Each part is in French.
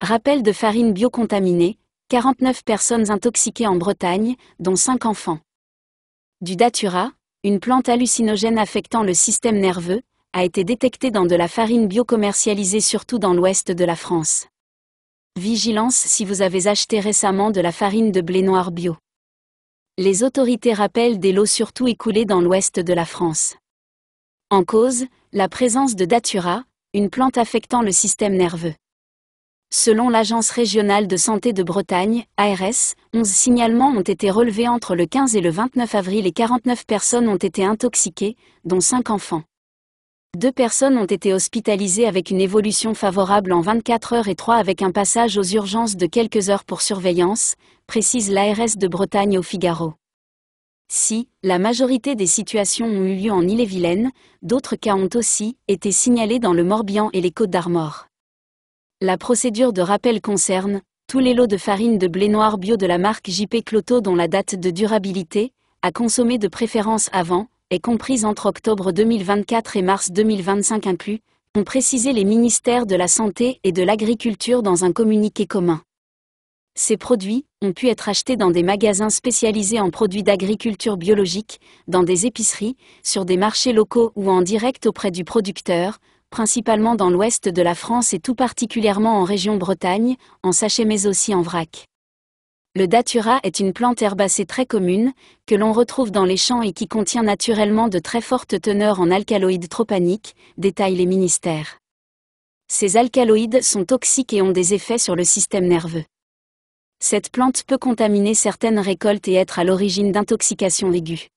Rappel de farine biocontaminée, 49 personnes intoxiquées en Bretagne, dont 5 enfants. Du datura, une plante hallucinogène affectant le système nerveux, a été détectée dans de la farine biocommercialisée surtout dans l'ouest de la France. Vigilance si vous avez acheté récemment de la farine de blé noir bio. Les autorités rappellent des lots surtout écoulés dans l'ouest de la France. En cause, la présence de datura, une plante affectant le système nerveux. Selon l'Agence régionale de santé de Bretagne, ARS, 11 signalements ont été relevés entre le 15 et le 29 avril et 49 personnes ont été intoxiquées, dont 5 enfants. Deux personnes ont été hospitalisées avec une évolution favorable en 24 heures et 3 avec un passage aux urgences de quelques heures pour surveillance, précise l'ARS de Bretagne au Figaro. Si, la majorité des situations ont eu lieu en Ille-et-Vilaine, d'autres cas ont aussi été signalés dans le Morbihan et les Côtes-d'Armor. La procédure de rappel concerne tous les lots de farine de blé noir bio de la marque JP Cloto dont la date de durabilité, à consommer de préférence avant, est comprise entre octobre 2024 et mars 2025 inclus, ont précisé les ministères de la Santé et de l'Agriculture dans un communiqué commun. Ces produits ont pu être achetés dans des magasins spécialisés en produits d'agriculture biologique, dans des épiceries, sur des marchés locaux ou en direct auprès du producteur, principalement dans l'ouest de la France et tout particulièrement en région Bretagne, en sachet mais aussi en vrac. Le datura est une plante herbacée très commune, que l'on retrouve dans les champs et qui contient naturellement de très fortes teneurs en alcaloïdes tropaniques, détaillent les ministères. Ces alcaloïdes sont toxiques et ont des effets sur le système nerveux. Cette plante peut contaminer certaines récoltes et être à l'origine d'intoxications aiguës.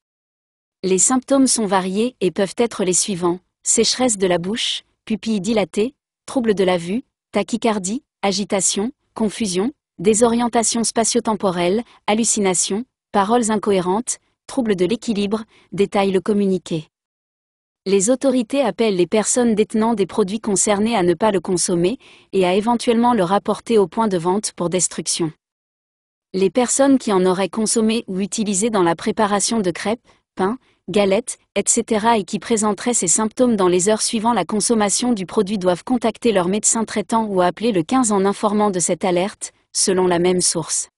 Les symptômes sont variés et peuvent être les suivants sécheresse de la bouche, pupilles dilatées, troubles de la vue, tachycardie, agitation, confusion, désorientation spatio-temporelle, hallucinations, paroles incohérentes, troubles de l'équilibre, détails le communiqué. Les autorités appellent les personnes détenant des produits concernés à ne pas le consommer et à éventuellement le rapporter au point de vente pour destruction. Les personnes qui en auraient consommé ou utilisé dans la préparation de crêpes, pains, galettes, etc. et qui présenteraient ces symptômes dans les heures suivant la consommation du produit doivent contacter leur médecin traitant ou appeler le 15 en informant de cette alerte, selon la même source.